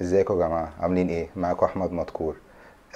ازيكم يا جماعه عاملين ايه معاكم احمد مدكور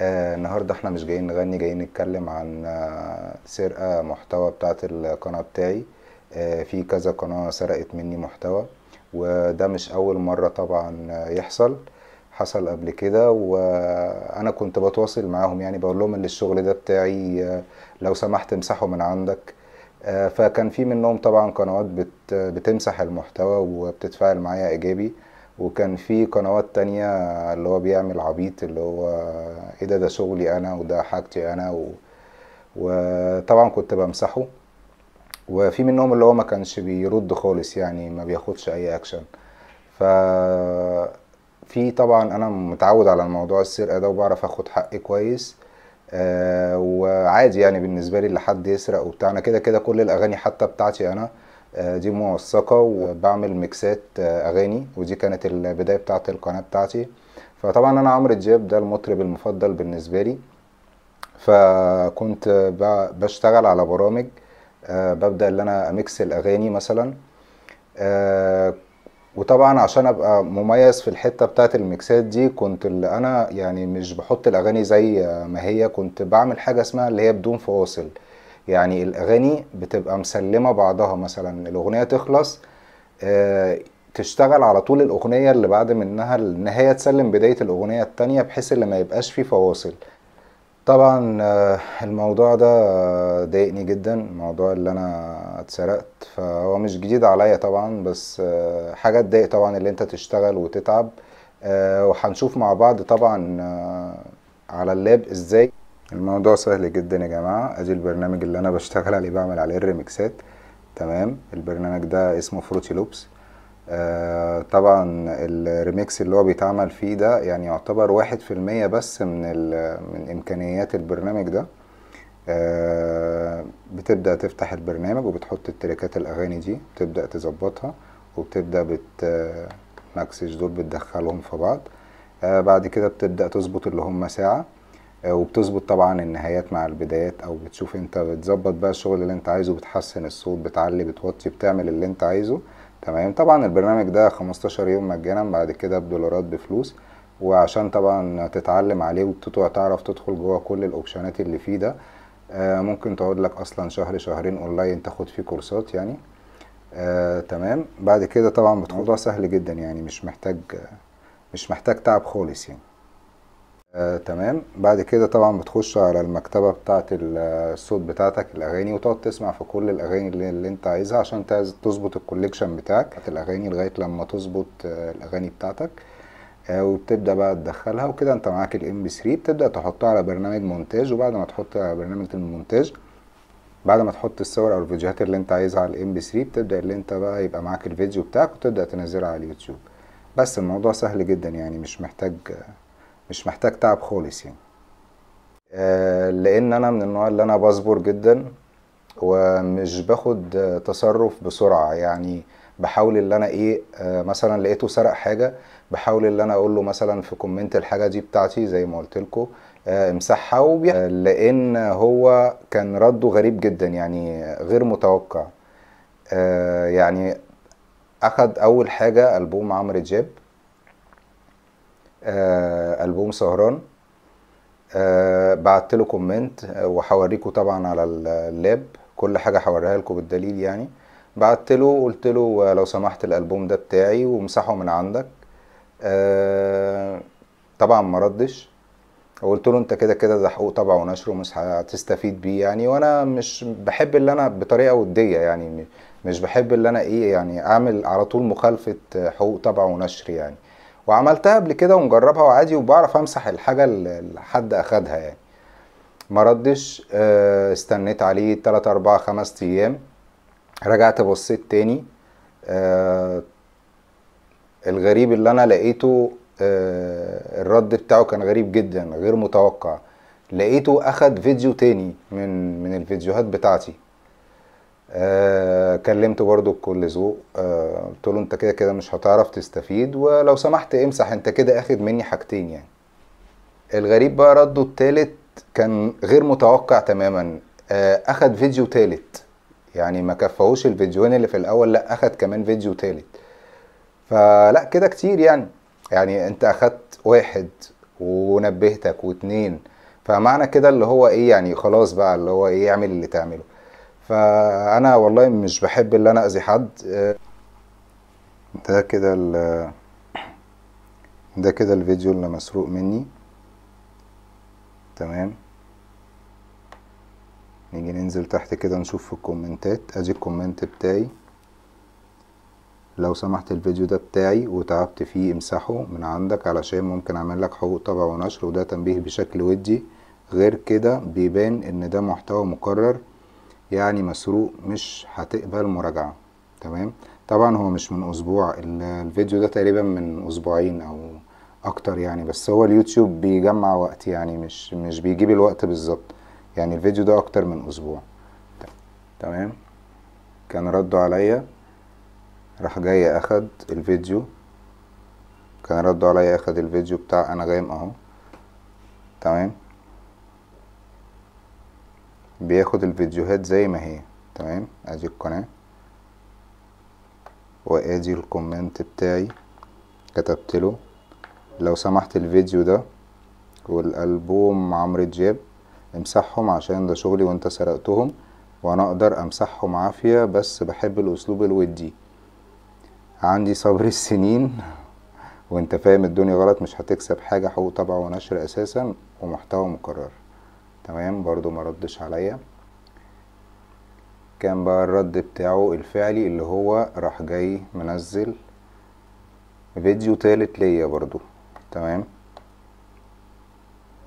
آه النهارده احنا مش جايين نغني جايين نتكلم عن آه سرقه محتوى بتاعه القناه بتاعي آه في كذا قناه سرقت مني محتوى وده مش اول مره طبعا يحصل حصل قبل كده وانا كنت بتواصل معاهم يعني بقول لهم ان الشغل ده بتاعي آه، لو سمحت امسحه من عندك آه، فكان في منهم طبعا قنوات بت بتمسح المحتوى وبتتفاعل معايا ايجابي وكان في قنوات تانية اللي هو بيعمل عبيط اللي هو ايه ده ده شغلي انا وده حاجتي انا و... وطبعا كنت بمسحه وفي منهم اللي هو ما كانش بيرد خالص يعني ما بياخدش اي اكشن ف في طبعا انا متعود على الموضوع السرقه ده وبعرف اخد حقي كويس آه وعادي يعني بالنسبه لي اللي حد يسرق وبتاع انا كده كده كل الاغاني حتى بتاعتي انا آه، دي موثقه وبعمل ميكسات آه، اغاني ودي كانت البدايه بتاعت القناه بتاعتي فطبعا انا عمرو دياب ده المطرب المفضل بالنسبه لي فكنت بشتغل على برامج آه، ببدا ان انا اميكس الاغاني مثلا وطبعا عشان ابقى مميز في الحته بتاعت الميكسات دي كنت اللي انا يعني مش بحط الاغاني زي ما هي كنت بعمل حاجه اسمها اللي هي بدون فواصل يعني الاغاني بتبقى مسلمه بعضها مثلا الاغنيه تخلص آه، تشتغل على طول الاغنيه اللي بعد منها النهايه تسلم بدايه الاغنيه التانية بحيث اللي ما يبقاش فيه فواصل طبعا آه، الموضوع ده ضايقني جدا موضوع اللي انا اتسرقت فهو مش جديد عليا طبعا بس آه، حاجه تضايق طبعا اللي انت تشتغل وتتعب وهنشوف مع بعض طبعا على اللاب ازاي الموضوع سهل جدا يا جماعة ادي البرنامج اللي انا بشتغل عليه بعمل عليه الريمكسات تمام البرنامج ده اسمه فروتي لوبس آه طبعا الريميكس اللي هو بيتعمل فيه ده يعني يعتبر واحد في المية بس من, من امكانيات البرنامج ده آه بتبدأ تفتح البرنامج وبتحط التركات الأغاني دي بتبدأ تظبطها وبتبدأ بت ماكسج آه، دول بتدخلهم في بعض آه بعد كده بتبدأ تظبط اللي هم ساعة آه، وبتظبط طبعا النهايات مع البدايات او بتشوف انت بتظبط بقى الشغل اللي انت عايزه بتحسن الصوت بتعلي بتوطي بتعمل اللي انت عايزه تمام طبعا البرنامج ده 15 يوم مجانا بعد كده بدولارات بفلوس وعشان طبعا تتعلم عليه وتعرف تدخل جوه كل الاوبشنات اللي فيه ده آه، ممكن تقعد لك اصلا شهر شهرين اونلاين تاخد فيه كورسات يعني آه تمام بعد كده طبعا الموضوع سهل جدا يعني مش محتاج مش محتاج تعب خالص يعني آه، تمام بعد كده طبعا بتخش على المكتبة بتاعت الصوت بتاعتك الأغاني وتقعد تسمع في كل الأغاني اللي, اللي أنت عايزها عشان تظبط الكوليكشن بتاعك الأغاني لغاية لما تظبط آه، الأغاني بتاعتك آه، وبتبدأ بقى تدخلها وكده أنت معاك الام 3 بتبدأ تحطها على برنامج مونتاج وبعد ما تحط على برنامج المونتاج بعد ما تحط الصور أو الفيديوهات اللي أنت عايزها على الام 3 بتبدأ اللي أنت بقى يبقى معاك الفيديو بتاعك وتبدأ تنزلها على اليوتيوب بس الموضوع سهل جدا يعني مش محتاج مش محتاج تعب خالص يعني آه لان انا من النوع اللي انا بصبر جدا ومش باخد تصرف بسرعه يعني بحاول اللي انا ايه آه مثلا لقيته سرق حاجه بحاول اللي انا اقول له مثلا في كومنت الحاجه دي بتاعتي زي ما قلت لكم آه امسحها وبيع آه، لان هو كان رده غريب جدا يعني غير متوقع آه، يعني اخد اول حاجه البوم عمرو دياب آه، البوم سهران آه، بعت له كومنت آه، وهوريكم طبعا على اللاب كل حاجه هوريها لكم بالدليل يعني بعت له قلت له لو سمحت الالبوم ده بتاعي وامسحه من عندك طبعا ما ردش قلت له انت كده كده ده حقوق طبع ونشر ومش هتستفيد بيه يعني وانا مش بحب اللي انا بطريقه وديه يعني مش بحب اللي انا ايه يعني اعمل على طول مخالفه حقوق طبع ونشر يعني وعملتها قبل كده ومجربها وعادي وبعرف امسح الحاجه اللي حد اخدها يعني ما ردش آه، استنيت عليه 3 4 5 ايام رجعت بصيت تاني آه، الغريب اللي انا لقيته آه، الرد بتاعه كان غريب جدا غير متوقع لقيته اخد فيديو تاني من من الفيديوهات بتاعتي كلمت برضو كل ذوق آه، قلت له انت كده كده مش هتعرف تستفيد ولو سمحت امسح انت كده اخد مني حاجتين يعني الغريب بقى رده التالت كان غير متوقع تماما آه، اخد فيديو تالت يعني ما كفهوش الفيديوين اللي في الاول لا اخد كمان فيديو تالت فلا كده كتير يعني يعني انت اخدت واحد ونبهتك واتنين فمعنى كده اللي هو ايه يعني خلاص بقى اللي هو ايه اعمل اللي تعمله فانا والله مش بحب ان انا اذي حد ده كده ال ده كده الفيديو اللي مسروق مني تمام نيجي ننزل تحت كده نشوف في الكومنتات ادي الكومنت بتاعي لو سمحت الفيديو ده بتاعي وتعبت فيه امسحه من عندك علشان ممكن اعمل لك حقوق طبع ونشر وده تنبيه بشكل ودي غير كده بيبان ان ده محتوى مكرر يعني مسروق مش هتقبل مراجعة تمام طبعا هو مش من اسبوع الفيديو ده تقريبا من اسبوعين او اكتر يعني بس هو اليوتيوب بيجمع وقت يعني مش مش بيجيب الوقت بالظبط يعني الفيديو ده اكتر من اسبوع تمام كان رده عليا راح جاي اخد الفيديو كان رده عليا اخد الفيديو بتاع أنا انغام اهو تمام بياخد الفيديوهات زي ما هي تمام ادي القناة وادي الكومنت بتاعي كتبت له لو سمحت الفيديو ده والالبوم عمرو دياب امسحهم عشان ده شغلي وانت سرقتهم وانا اقدر امسحهم عافية بس بحب الاسلوب الودي عندي صبر السنين وانت فاهم الدنيا غلط مش هتكسب حاجة حقوق طبع ونشر اساسا ومحتوى مكرر تمام برضو ما ردش عليا كان بقى الرد بتاعه الفعلي اللي هو راح جاي منزل فيديو تالت ليا برضو تمام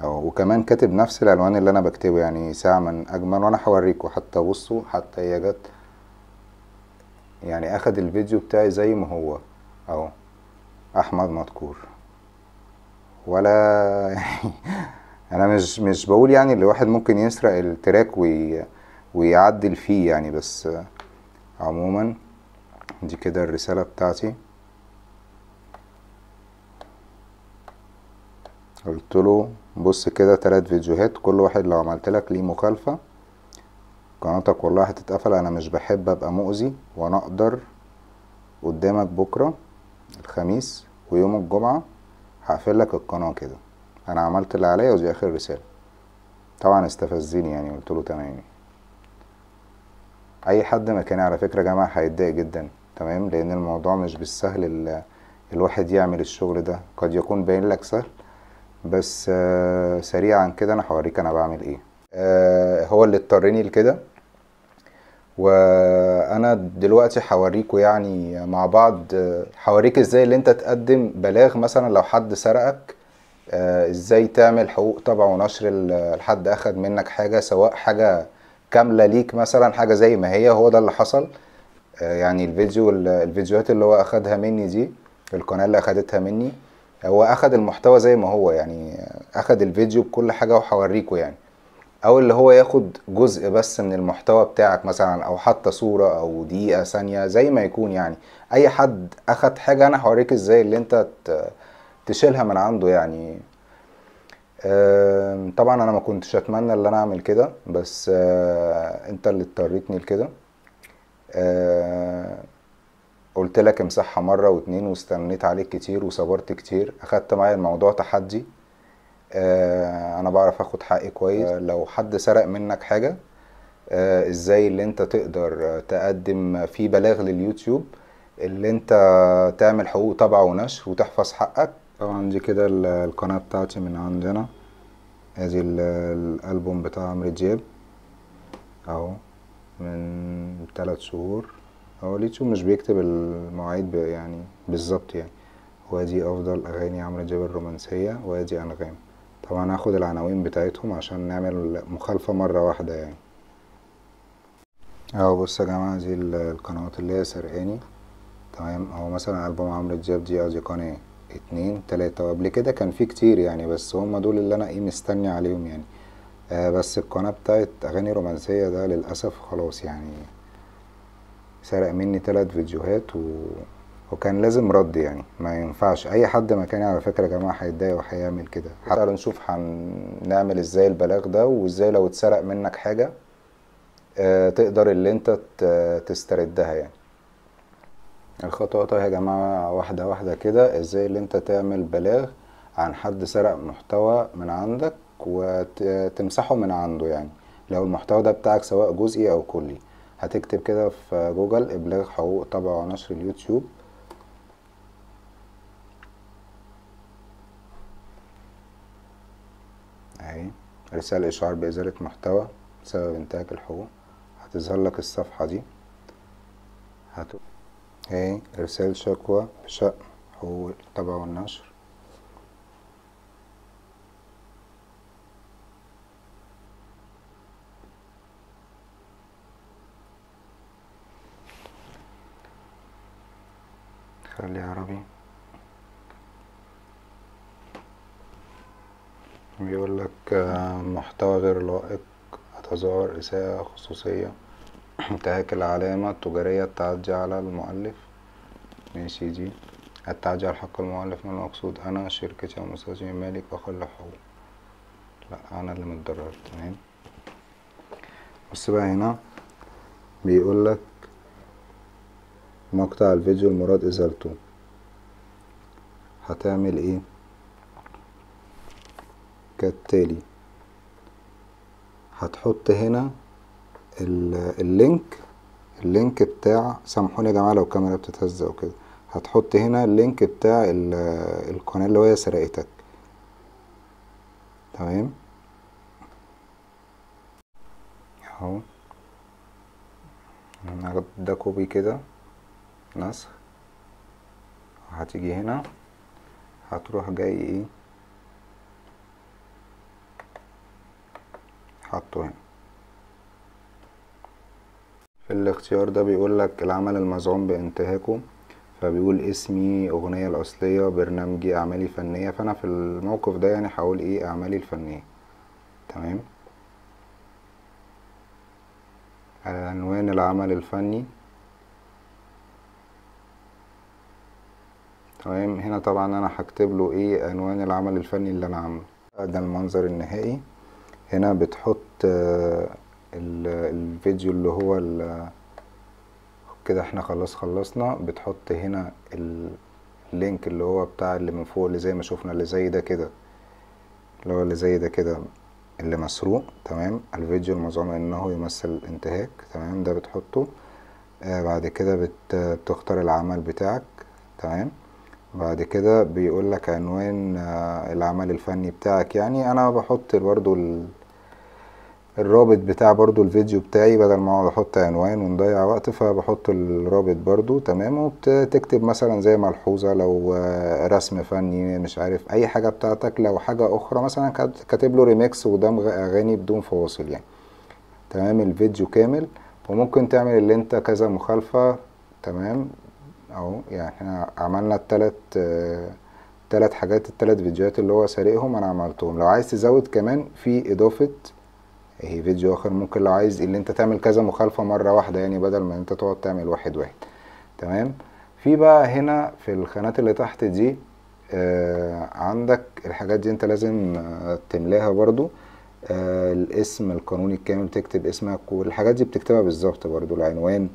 اهو وكمان كاتب نفس العنوان اللي انا بكتبه يعني ساعة من اجمل وانا هوريكوا حتى بصوا حتى هي جت يعني اخد الفيديو بتاعي زي ما هو اهو احمد مذكور ولا انا مش مش بقول يعني اللي واحد ممكن يسرق التراك وي ويعدل فيه يعني بس عموما دي كده الرسالة بتاعتي قلت له بص كده تلات فيديوهات كل واحد لو عملت لك ليه مخالفة قناتك والله هتتقفل انا مش بحب ابقى مؤذي وانا اقدر قدامك بكرة الخميس ويوم الجمعة هقفل لك القناة كده انا عملت اللي عليا ودي اخر رساله طبعا استفزني يعني قلت له تمام اي حد مكاني على فكره يا جماعه هيتضايق جدا تمام لان الموضوع مش بالسهل الواحد يعمل الشغل ده قد يكون باين لك سهل بس آه، سريعا كده انا هوريك انا بعمل ايه آه، هو اللي اضطرني لكده وانا دلوقتي هوريكوا يعني مع بعض آه، هوريك ازاي اللي انت تقدم بلاغ مثلا لو حد سرقك آه، ازاي تعمل حقوق طبع ونشر لحد اخد منك حاجه سواء حاجه كامله ليك مثلا حاجه زي ما هي هو ده اللي حصل آه، يعني الفيديو الفيديوهات اللي هو اخدها مني دي القناه اللي اخدتها مني هو اخد المحتوى زي ما هو يعني اخد الفيديو بكل حاجه وهوريكم يعني او اللي هو ياخد جزء بس من المحتوى بتاعك مثلا او حتى صوره او دقيقه ثانيه زي ما يكون يعني اي حد اخد حاجه انا هوريك ازاي اللي انت تشيلها من عنده يعني طبعا انا ما كنتش اتمنى ان انا اعمل كده بس آه، انت اللي اضطريتني لكده آه، قلت لك امسحها مره واتنين واستنيت عليك كتير وصبرت كتير اخدت معايا الموضوع تحدي آه، انا بعرف اخد حقي كويس لو حد سرق منك حاجه ازاي اللي انت تقدر تقدم فيه بلاغ لليوتيوب اللي انت تعمل حقوق طبع ونشر وتحفظ حقك طبعا دي كده القناة بتاعتي من عندنا ادي الالبوم بتاع عمرو دياب اهو من ثلاث شهور هو اليوتيوب مش بيكتب المواعيد يعني بالظبط يعني وادي افضل اغاني عمرو دياب الرومانسيه وادي انغام طبعا هاخد العناوين بتاعتهم عشان نعمل مخالفه مره واحده يعني اهو بص يا جماعه دي القنوات اللي هي سرقاني تمام اهو مثلا البوم عمرو دياب دي ادي قناه اتنين تلاتة وقبل كده كان في كتير يعني بس هما دول اللي انا ايه مستني عليهم يعني آه بس القناة بتاعت اغاني رومانسية ده للأسف خلاص يعني سرق مني تلات فيديوهات و... وكان لازم رد يعني ما ينفعش اي حد مكاني على فكره يا جماعه هيتضايق وهيعمل كده طيب، تعالوا نشوف هنعمل ازاي البلاغ ده وازاي لو اتسرق منك حاجه آه تقدر اللي انت تستردها يعني الخطوات اهي يا جماعه واحده واحده كده ازاي اللي انت تعمل بلاغ عن حد سرق محتوى من عندك وتمسحه من عنده يعني لو المحتوى ده بتاعك سواء جزئي او كلي هتكتب كده في جوجل ابلاغ حقوق طبع ونشر اليوتيوب اهي رسالة اشعار بازالة محتوى بسبب انتهاك الحقوق هتظهر لك الصفحة دي هتقول هي إرسال شكوى بشأن حقوق الطبع والنشر خلي عربي بيقول لك آه، محتوى غير لائق أتظاهر إساءة خصوصية انتهاك العلامة التجارية التعدي على المؤلف ماشي دي التعدي على حق المؤلف من المقصود أنا شركتي أو مستثمر مالك أقل حقوق لا أنا اللي متضرر تمام بص بقى هنا بيقولك مقطع الفيديو المراد إزالته هتعمل ايه كالتالي هتحط هنا اللينك اللينك بتاع سامحوني يا جماعه لو الكاميرا بتتهز او كده هتحط هنا اللينك بتاع القناه اللي هي سرقتك تمام اهو انا ده كوبي كده نسخ هتيجي هنا هتروح جاي ايه حطه هنا الاختيار ده بيقول لك العمل المزعوم بانتهاكه فبيقول اسمي أغنية الأصلية برنامجي أعمالي فنية فأنا في الموقف ده يعني هقول إيه أعمالي الفنية تمام عنوان العمل الفني تمام هنا طبعا أنا هكتب له إيه عنوان العمل الفني اللي أنا عامله ده المنظر النهائي هنا بتحط آه الفيديو اللي هو كده احنا خلاص خلصنا بتحط هنا اللينك اللي هو بتاع اللي من فوق اللي زي ما شفنا اللي زي ده كده اللي هو اللي زي ده كده اللي مسروق تمام الفيديو المزعوم انه يمثل انتهاك تمام ده بتحطه آه بعد كده بت... بتختار العمل بتاعك تمام بعد كده بيقول لك عنوان آه العمل الفني بتاعك يعني انا بحط برضو ال... الرابط بتاع برضو الفيديو بتاعي بدل ما اقعد احط عنوان ونضيع وقت فبحط الرابط برضو تمام وبتكتب مثلا زي ملحوظة لو آه، رسم فني مش عارف اي حاجة بتاعتك لو حاجة اخرى مثلا كاتب له ريميكس ودمغ اغاني بدون فواصل يعني تمام الفيديو كامل وممكن تعمل اللي انت كذا مخالفة تمام اهو يعني احنا عملنا التلات التلات آه، حاجات التلات فيديوهات اللي هو سارقهم انا عملتهم لو عايز تزود كمان في اضافة اهي فيديو اخر ممكن لو عايز اللي انت تعمل كذا مخالفه مره واحده يعني بدل ما انت تقعد تعمل واحد واحد تمام في بقى هنا في الخانات اللي تحت دي آه عندك الحاجات دي انت لازم آه تملاها برضو آه الاسم القانوني الكامل تكتب اسمك والحاجات دي بتكتبها بالظبط برضو العنوان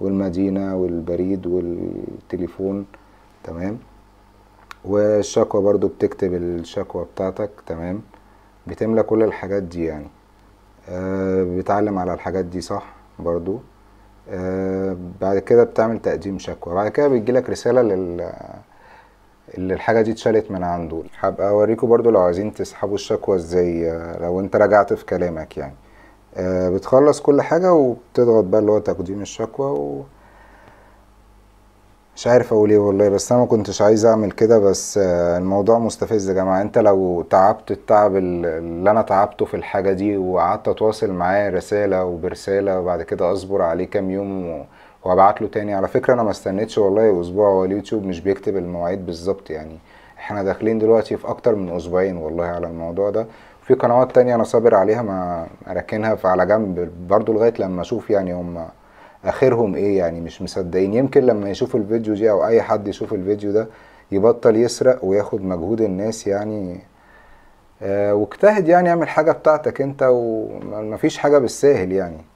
والمدينة والبريد والتليفون تمام والشكوى برضو بتكتب الشكوى بتاعتك تمام بتملى كل الحاجات دي يعني آه، بيتعلم على الحاجات دي صح برضو آه، بعد كده بتعمل تقديم شكوى بعد كده بيجيلك رسالة لل اللي الحاجه دي اتشالت من عنده هبقى اوريكم برضو لو عايزين تسحبوا الشكوى ازاي آه، لو انت رجعت في كلامك يعني بتخلص كل حاجه وبتضغط بقى اللي هو تقديم الشكوى و... مش عارف اقول ايه والله بس انا ما كنتش عايز اعمل كده بس آه، الموضوع مستفز يا جماعه انت لو تعبت التعب اللي انا تعبته في الحاجه دي وقعدت اتواصل معاه رساله وبرساله وبعد كده اصبر عليه كام يوم وابعت له تاني على فكره انا ما استنيتش والله اسبوع هو اليوتيوب مش بيكتب المواعيد بالظبط يعني احنا داخلين دلوقتي في اكتر من اسبوعين والله على الموضوع ده في قنوات تانية انا صابر عليها ما راكنها على جنب برضو لغايه لما اشوف يعني هم اخرهم ايه يعني مش مصدقين يمكن لما يشوف الفيديو دي او اي حد يشوف الفيديو ده يبطل يسرق وياخد مجهود الناس يعني آه، واجتهد يعني اعمل حاجه بتاعتك انت ومفيش حاجه بالساهل يعني